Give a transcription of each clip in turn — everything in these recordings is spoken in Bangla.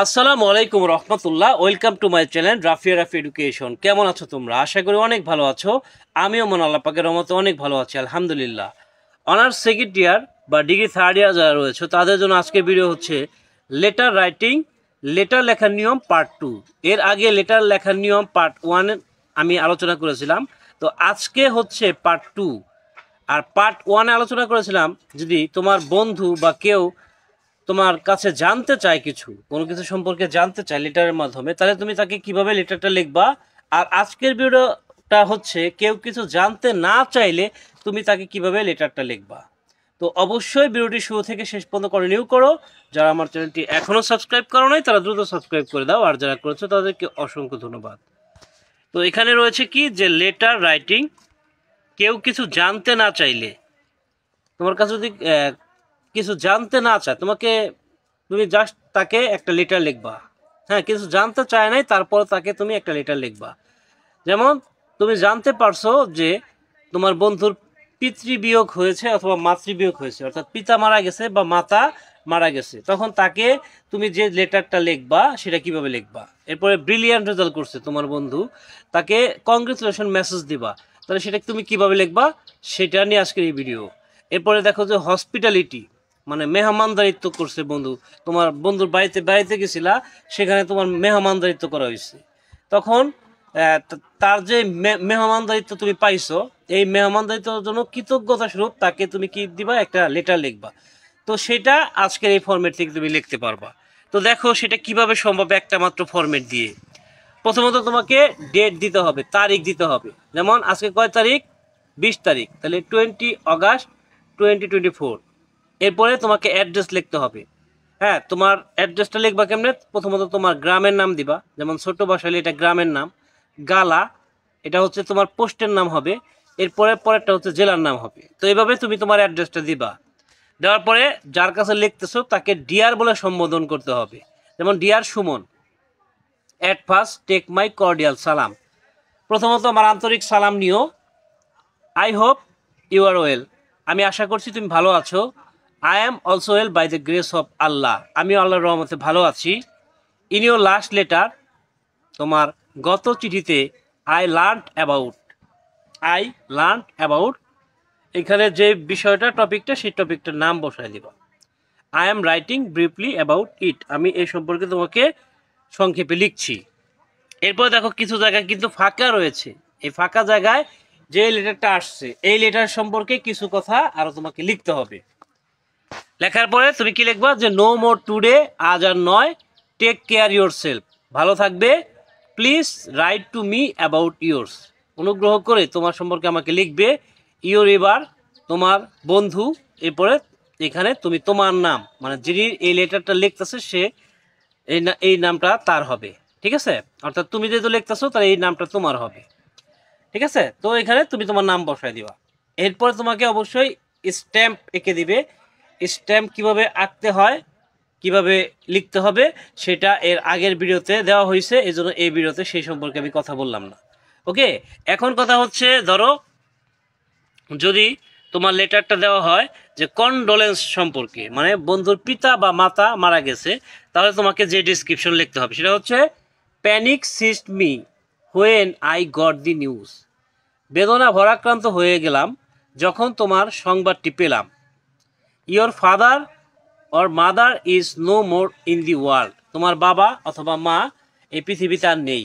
আসসালামু আলাইকুম রহমতুল্লাহ welcome to my channel Rafia Rafi education কেমন আছো তোমরা আশা করি অনেক ভালো আছো আমিও মন পাকের রহমতে অনেক ভালো আছি আলহামদুলিল্লাহ অনার্স সেকেন্ড ইয়ার বা ডিগ্রি থার্ড ইয়ার যারা রয়েছে তাদের জন্য আজকে ভিডিও হচ্ছে লেটার রাইটিং লেটার লেখার নিয়ম পার্ট টু এর আগে লেটার লেখার নিয়ম পার্ট ওয়ান আমি আলোচনা করেছিলাম তো আজকে হচ্ছে পার্ট টু আর পার্ট ওয়ানে আলোচনা করেছিলাম যদি তোমার বন্ধু বা কেউ তোমার কাছে জানতে চায় কিছু কোনো কিছু সম্পর্কে জানতে চায় লেটারের মাধ্যমে তাহলে তুমি তাকে কিভাবে লেটারটা লিখবা আর আজকের ভিডিওটা হচ্ছে কেউ কিছু জানতে না চাইলে তুমি তাকে কিভাবে লেটারটা লিখবা তো অবশ্যই ভিডিওটি শুরু থেকে শেষ পর্যন্ত কন্টিনিউ করো যারা আমার চ্যানেলটি এখনও সাবস্ক্রাইব করো নাই তারা দ্রুত সাবস্ক্রাইব করে দাও আর যারা করেছো তাদেরকে অসংখ্য ধন্যবাদ তো এখানে রয়েছে কি যে লেটার রাইটিং কেউ কিছু জানতে না চাইলে তোমার কাছে যদি কিছু জানতে না চায় তোমাকে তুমি জাস্ট তাকে একটা লেটার লিখবা হ্যাঁ কিছু জানতে চায় নাই তারপর তাকে তুমি একটা লেটার লিখবা যেমন তুমি জানতে পারছো যে তোমার বন্ধুর পিতৃবিয়োগ হয়েছে অথবা মাতৃবিয়োগ হয়েছে অর্থাৎ পিতা মারা গেছে বা মাতা মারা গেছে তখন তাকে তুমি যে লেটারটা লিখবা সেটা কিভাবে লিখবা এরপরে ব্রিলিয়ান্ট রেজাল্ট করছে তোমার বন্ধু তাকে কংগ্রেচুলেশন মেসেজ দিবা তাহলে সেটা তুমি কিভাবে লিখবা সেটা নিয়ে আজকের এই ভিডিও এরপরে দেখো যে হসপিটালিটি মানে মেহমানদারিত্ব করছে বন্ধু তোমার বন্ধুর বাড়িতে বাড়িতে গেছিলা সেখানে তোমার মেহমানদারিত্ব করা হয়েছে তখন তার যে মেহমানদারিত্ব তুমি পাইছো এই মেহমানদারিত্বর জন্য কৃতজ্ঞতা স্বরূপ তাকে তুমি কি দিবা একটা লেটার লিখবা তো সেটা আজকের এই ফর্মেট থেকে তুমি লিখতে পারবা তো দেখো সেটা কিভাবে সম্ভব একটা মাত্র ফর্মেট দিয়ে প্রথমত তোমাকে ডেট দিতে হবে তারিখ দিতে হবে যেমন আজকে কয় তারিখ বিশ তারিখ তাহলে twenty August twenty twenty four এরপরে তোমাকে অ্যাড্রেস লিখতে হবে হ্যাঁ তোমার অ্যাড্রেসটা লিখবা কেমনে প্রথমত তোমার গ্রামের নাম দিবা যেমন ছোট বাসালি এটা গ্রামের নাম গালা এটা হচ্ছে তোমার পোস্টের নাম হবে এরপরে পরেরটা হচ্ছে জেলার নাম হবে তো এইভাবে তুমি তোমার অ্যাড্রেসটা দিবা দেওয়ার পরে যার কাছে লিখতেছো তাকে ডিয়ার বলে সম্বোধন করতে হবে যেমন dear Suman at first take my cordial সালাম প্রথমত আমার আন্তরিক সালাম নিও I hope you are well আমি আশা করছি তুমি ভালো আছো I am also well by the grace of Allah আমি আল্লাহর রহমতে ভালো আছি ইন ইউর লাস্ট লেটার তোমার গত চিঠিতে I learn about I learn about এখানে যে বিষয়টা টপিকটা সেই টপিকটার নাম বসায় দিব I am writing briefly about it আমি এই সম্পর্কে তোমাকে সংক্ষেপে লিখছি এরপর দেখো কিছু জায়গায় কিন্তু ফাঁকা রয়েছে এই ফাঁকা জায়গায় যে লেটারটা আসছে এই লেটার সম্পর্কে কিছু কথা আরও তোমাকে লিখতে হবে লেখার পরে তুমি কি লিখবা যে নো মোর টুডে আজ আর নয় টেক কেয়ার ইউর সেলফ ভালো থাকবে please write to me about yours অনুগ্রহ করে তোমার সম্পর্কে আমাকে লিখবে ইয়োর এবার তোমার বন্ধু এরপরে এখানে তুমি তোমার নাম মানে যিনি এই লেটারটা লিখতেছে সে এই নামটা তার হবে ঠিক আছে অর্থাৎ তুমি যেহেতু লিখতেছো তাহলে এই নামটা তোমার হবে ঠিক আছে তো এখানে তুমি তোমার নাম বসায় দিবা এরপরে তোমাকে অবশ্যই স্ট্যাম্প এঁকে দিবে স্ট্যাম্প কিভাবে আঁকতে হয় কিভাবে লিখতে হবে সেটা এর আগের ভিডিওতে দেওয়া হয়েছে এই জন্য এই ভিডিওতে সেই সম্পর্কে আমি কথা বললাম না ওকে এখন কথা হচ্ছে ধরো যদি তোমার লেটারটা দেওয়া হয় যে কনডোলেন্স সম্পর্কে মানে বন্ধুর পিতা বা মাতা মারা গেছে তাহলে তোমাকে যে ডিসক্রিপশন লিখতে হবে সেটা হচ্ছে panic seized me when I got the news বেদনা ভরাক্রান্ত হয়ে গেলাম যখন তোমার সংবাদটি পেলাম your father or mother is no more in the world তোমার বাবা অথবা মা এই পৃথিবীতে আর নেই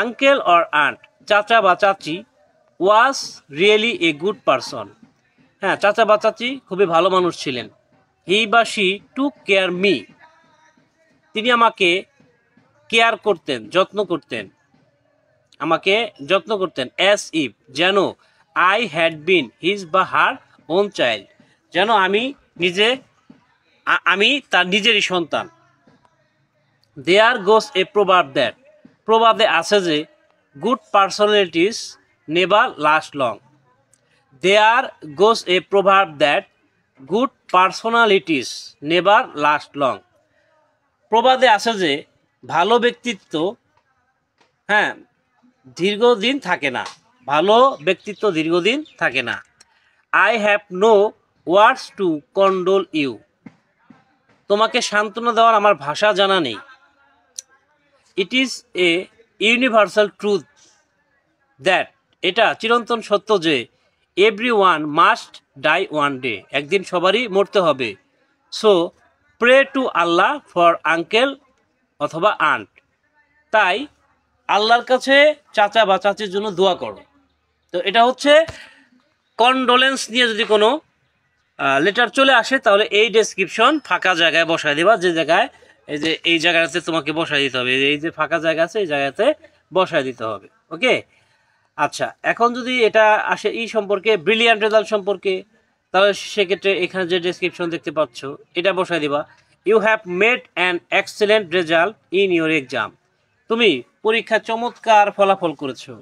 আঙ্কেল অর আন্ট চাচা বা চাচি was really a good person হ্যাঁ চাচা বা চাচি খুবই ভালো মানুষ ছিলেন হি বা শি টু কেয়ার মি তিনি আমাকে কেয়ার করতেন যত্ন করতেন আমাকে যত্ন করতেন অ্যাস ইফ যেন আই হ্যাড বিন হিজ বা হার ওন চাইল্ড যেন আমি নিজে আমি তার নিজেরই সন্তান দেয়ার গোস এ প্রভাব দ্যাট প্রবাদে আছে যে good personalities never last long there goes a প্রভাব that good personalities never last long প্রবাদে আছে যে ভালো ব্যক্তিত্ব হ্যাঁ দীর্ঘদিন থাকে না ভালো ব্যক্তিত্ব দীর্ঘদিন থাকে না I have no words to condole you তোমাকে সান্ত্বনা দেওয়ার আমার ভাষা জানা নেই it is a universal truth that এটা চিরন্তন সত্য যে every one must die one day একদিন সবারই মরতে হবে so pray to Allah for uncle অথবা আন্ট তাই আল্লাহর কাছে চাচা বা চাচির জন্য দোয়া করো তো এটা হচ্ছে কন্ডোলেন্স নিয়ে যদি কোনো লেটার চলে আসে তাহলে এই ডেসক্রিপশন ফাঁকা জায়গায় বসায় দেবা যে জায়গায় এই যে এই জায়গাটাতে তোমাকে বসায় দিতে হবে এই যে ফাঁকা জায়গা আছে এই জায়গাতে বসায় দিতে হবে ওকে আচ্ছা এখন যদি এটা আসে ই সম্পর্কে ব্রিলিয়ান্ট রেজাল্ট সম্পর্কে তাহলে সেক্ষেত্রে এখানে যে ডেসক্রিপশন দেখতে পাচ্ছ এটা বসাই দিবা you have made an excellent result in your exam তুমি পরীক্ষা চমৎকার ফলাফল করেছো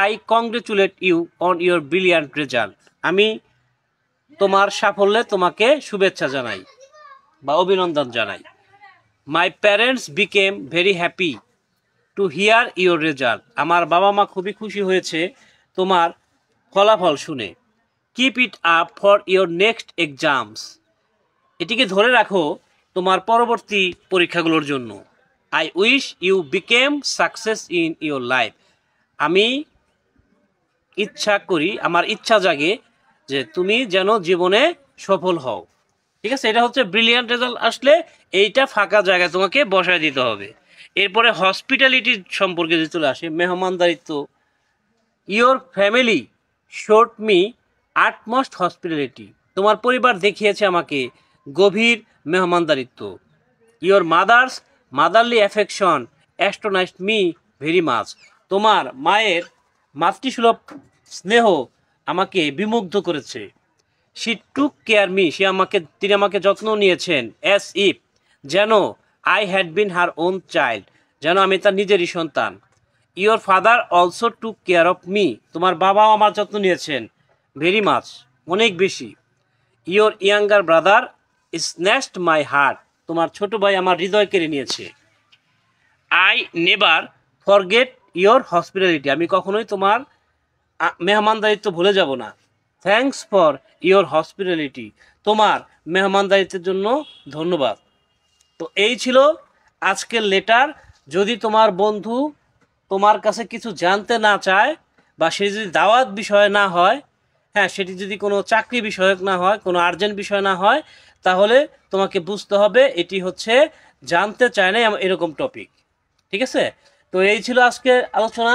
I congratulate you on your brilliant result আমি তোমার সাফল্যে তোমাকে শুভেচ্ছা জানাই বা অভিনন্দন জানাই my parents became very happy to hear your result আমার বাবা মা খুবই খুশি হয়েছে তোমার ফলাফল শুনে keep it up for your next exams এটিকে ধরে রাখো তোমার পরবর্তী পরীক্ষাগুলোর জন্য I wish you became success in your life আমি ইচ্ছা করি আমার ইচ্ছা জাগে যে তুমি যেন জীবনে সফল হও ঠিক আছে এটা হচ্ছে ব্রিলিয়ান্ট রেজাল্ট আসলে এইটা ফাঁকা জায়গায় তোমাকে বসায় দিতে হবে এরপরে হসপিটালিটি সম্পর্কে যদি চলে আসে মেহমানদারিত্ব your family showed me utmost hospitality তোমার পরিবার দেখিয়েছে আমাকে গভীর মেহমানদারিত্ব your mother's motherly affection astonished me very much তোমার মায়ের মাতৃসুলভ স্নেহ আমাকে বিমুগ্ধ করেছে শি টুক কেয়ার মি সে আমাকে তিনি আমাকে যত্ন নিয়েছেন অ্যাস ইফ যেন I had been her own child যেন আমি তার নিজেরই সন্তান your father also took care of me তোমার বাবাও আমার যত্ন নিয়েছেন ভেরি মাছ অনেক বেশি your younger brother snatched my heart তোমার ছোট ভাই আমার হৃদয় কেড়ে নিয়েছে I never forget your hospitality আমি কখনোই তোমার মেহমানদারিত্ব ভুলে যাব না থ্যাংকস ফর ইওর হসপিটালিটি তোমার মেহমানদারিত্বের জন্য ধন্যবাদ তো এই ছিল আজকের লেটার যদি তোমার বন্ধু তোমার কাছে কিছু জানতে না চায় বা সে যদি দাওয়াত বিষয়ে না হয় হ্যাঁ সেটি যদি কোনো চাকরি বিষয়ক না হয় কোনো আর্জেন্ট বিষয় না হয় তাহলে তোমাকে বুঝতে হবে এটি হচ্ছে জানতে চায় না এরকম টপিক ঠিক আছে তো এই ছিল আজকে আলোচনা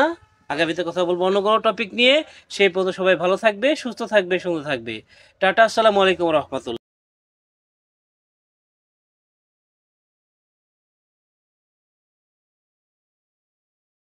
আগামীতে কথা বলবো অন্য কোনো টপিক নিয়ে সেই পর্যন্ত সবাই ভালো থাকবে সুস্থ থাকবে সুন্দর থাকবে টাটা আসসালামু আলাইকুম রহমতুল্লাহ